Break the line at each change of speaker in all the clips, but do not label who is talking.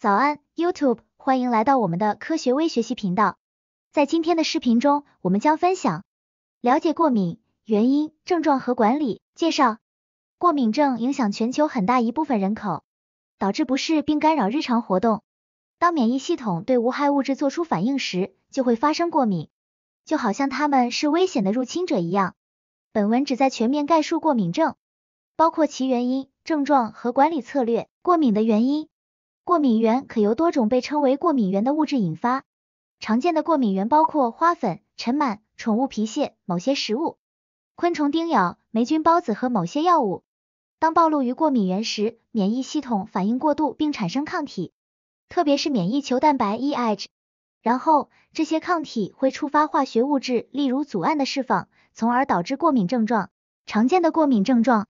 早安，YouTube，欢迎来到我们的科学微学习频道。在今天的视频中，我们将分享了解过敏原因、症状和管理。介绍：过敏症影响全球很大一部分人口，导致不适并干扰日常活动。当免疫系统对无害物质做出反应时，就会发生过敏，就好像他们是危险的入侵者一样。本文旨在全面概述过敏症，包括其原因、症状和管理策略。过敏的原因。过敏原可由多种被称为过敏原的物质引发，常见的过敏原包括花粉、尘螨、宠物皮屑、某些食物、昆虫叮咬、霉菌孢子和某些药物。当暴露于过敏原时，免疫系统反应过度并产生抗体，特别是免疫球蛋白 EH。然后这些抗体会触发化学物质，例如组胺的释放，从而导致过敏症状。常见的过敏症状。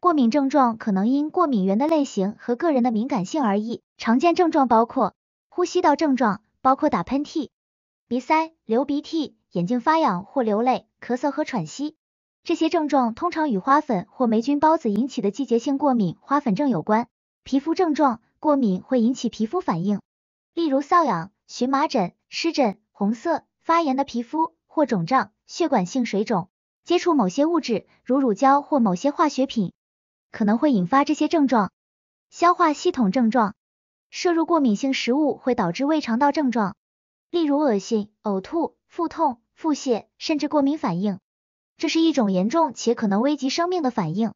过敏症状可能因过敏源的类型和个人的敏感性而异。常见症状包括呼吸道症状，包括打喷嚏、鼻塞、流鼻涕、眼睛发痒或流泪、咳嗽和喘息。这些症状通常与花粉或霉菌孢子引起的季节性过敏（花粉症）有关。皮肤症状，过敏会引起皮肤反应，例如瘙痒、荨麻疹、湿疹、红色、发炎的皮肤或肿胀、血管性水肿。接触某些物质，如乳胶或某些化学品。可能会引发这些症状，消化系统症状，摄入过敏性食物会导致胃肠道症状，例如恶心、呕吐、腹痛、腹泻，甚至过敏反应。这是一种严重且可能危及生命的反应。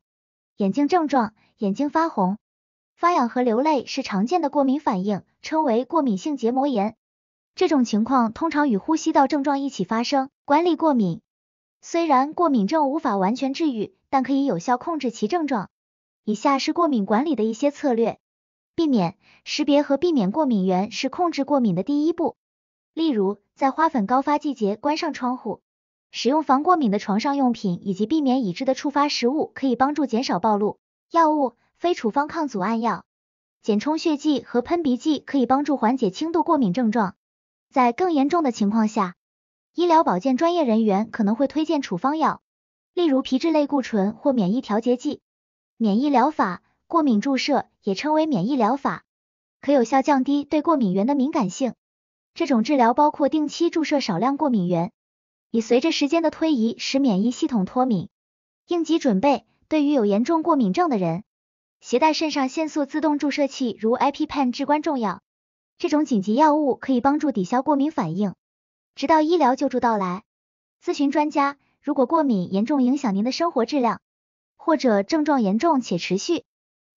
眼睛症状，眼睛发红、发痒和流泪是常见的过敏反应，称为过敏性结膜炎。这种情况通常与呼吸道症状一起发生。管理过敏，虽然过敏症无法完全治愈，但可以有效控制其症状。以下是过敏管理的一些策略：避免、识别和避免过敏源是控制过敏的第一步。例如，在花粉高发季节关上窗户，使用防过敏的床上用品，以及避免已知的触发食物，可以帮助减少暴露。药物，非处方抗组胺药、减充血剂和喷鼻剂可以帮助缓解轻度过敏症状。在更严重的情况下，医疗保健专业人员可能会推荐处方药，例如皮质类固醇或免疫调节剂。免疫疗法，过敏注射也称为免疫疗法，可有效降低对过敏原的敏感性。这种治疗包括定期注射少量过敏原，以随着时间的推移使免疫系统脱敏。应急准备，对于有严重过敏症的人，携带肾上腺素自动注射器如 EpiPen 至关重要。这种紧急药物可以帮助抵消过敏反应，直到医疗救助到来。咨询专家，如果过敏严重影响您的生活质量。或者症状严重且持续，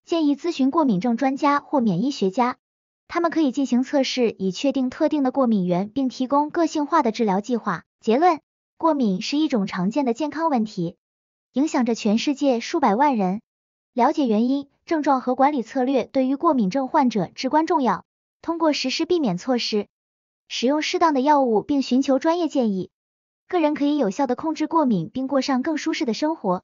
建议咨询过敏症专家或免疫学家，他们可以进行测试以确定特定的过敏源，并提供个性化的治疗计划。结论：过敏是一种常见的健康问题，影响着全世界数百万人。了解原因、症状和管理策略对于过敏症患者至关重要。通过实施避免措施、使用适当的药物并寻求专业建议，个人可以有效的控制过敏，并过上更舒适的生活。